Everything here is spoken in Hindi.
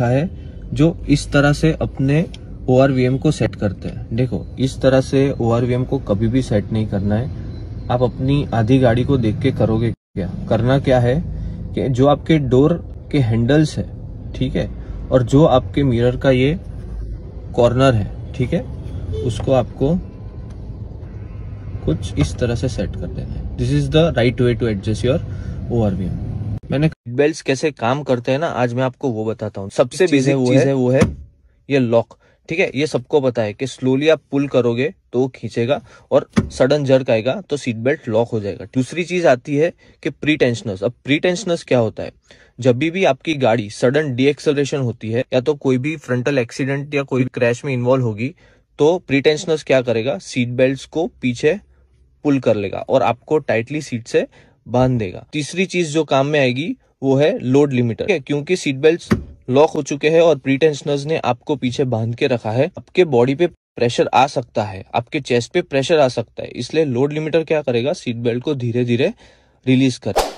देखा है जो इस तरह से अपने ओ को सेट करते हैं देखो इस तरह से ओ को कभी भी सेट नहीं करना है आप अपनी आधी गाड़ी को देख के करोगे क्या करना क्या है कि जो आपके डोर के हैंडल्स है ठीक है और जो आपके मिरर का ये कॉर्नर है ठीक है उसको आपको कुछ इस तरह से सेट कर देना है this is the right way to adjust your O R V M मैंने बेल्ट कैसे काम करते हैं ना आज मैं आपको वो बताता हूँ सबसे बिजी वो है वो है ये लॉक ठीक है ये सबको पता है कि स्लोली आप पुल करोगे तो खींचेगा और सडन जर्क आएगा तो सीट बेल्ट लॉक हो जाएगा दूसरी चीज आती है कि प्री टेंशनस अब प्री टेंशनस क्या होता है जब भी आपकी गाड़ी सडन डीएक्सलेशन होती है या तो कोई भी फ्रंटल एक्सीडेंट या कोई क्रैश में इन्वॉल्व होगी तो प्री टेंशनस क्या करेगा सीट बेल्ट को पीछे पुल कर लेगा और आपको टाइटली सीट से बांध देगा तीसरी चीज जो काम में आएगी वो है लोड लिमिटर क्योंकि सीट बेल्ट लॉक हो चुके हैं और प्री टेंशनर्स ने आपको पीछे बांध के रखा है आपके बॉडी पे प्रेशर आ सकता है आपके चेस्ट पे प्रेशर आ सकता है इसलिए लोड लिमिटर क्या करेगा सीट बेल्ट को धीरे धीरे रिलीज करेगा